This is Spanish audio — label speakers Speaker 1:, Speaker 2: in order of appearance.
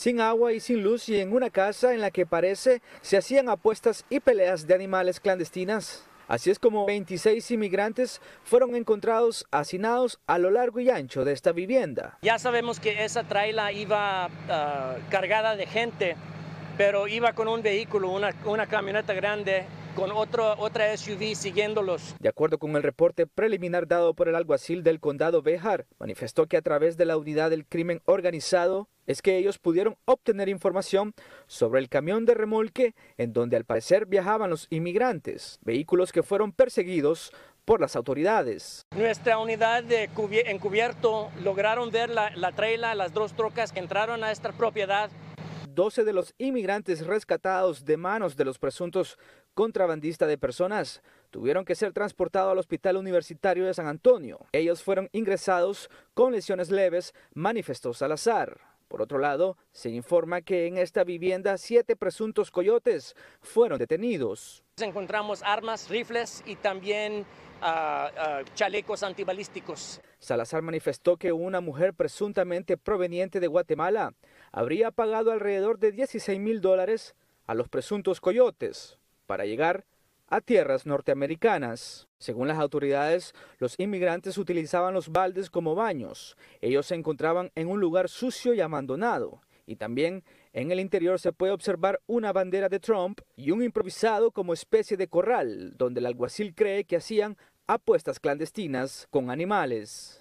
Speaker 1: sin agua y sin luz y en una casa en la que parece se hacían apuestas y peleas de animales clandestinas. Así es como 26 inmigrantes fueron encontrados hacinados a lo largo y ancho de esta vivienda.
Speaker 2: Ya sabemos que esa traila iba ah, cargada de gente, pero iba con un vehículo, una, camioneta grande con otro, otra SUV siguiéndolos.
Speaker 1: De acuerdo con el reporte preliminar dado por el alguacil del condado Bejar, manifestó que a través de la unidad del crimen organizado es que ellos pudieron obtener información sobre el camión de remolque en donde al parecer viajaban los inmigrantes, vehículos que fueron perseguidos por las autoridades.
Speaker 2: Nuestra unidad de encubierto lograron ver la, la traila, las dos trocas que entraron a esta propiedad.
Speaker 1: 12 de los inmigrantes rescatados de manos de los presuntos contrabandistas de personas tuvieron que ser transportados al Hospital Universitario de San Antonio. Ellos fueron ingresados con lesiones leves, manifestó Salazar. Por otro lado, se informa que en esta vivienda siete presuntos coyotes fueron detenidos.
Speaker 2: Encontramos armas, rifles y también ah, ah, chalecos antibalísticos.
Speaker 1: Salazar manifestó que una mujer presuntamente proveniente de Guatemala habría pagado alrededor de 16 mil dólares a los presuntos coyotes para llegar a a tierras norteamericanas. Según las autoridades, los inmigrantes utilizaban los baldes como baños. Ellos se encontraban en un lugar sucio y abandonado. Y también en el interior se puede observar una bandera de Trump y un improvisado como especie de corral, donde el alguacil cree que hacían apuestas clandestinas con animales.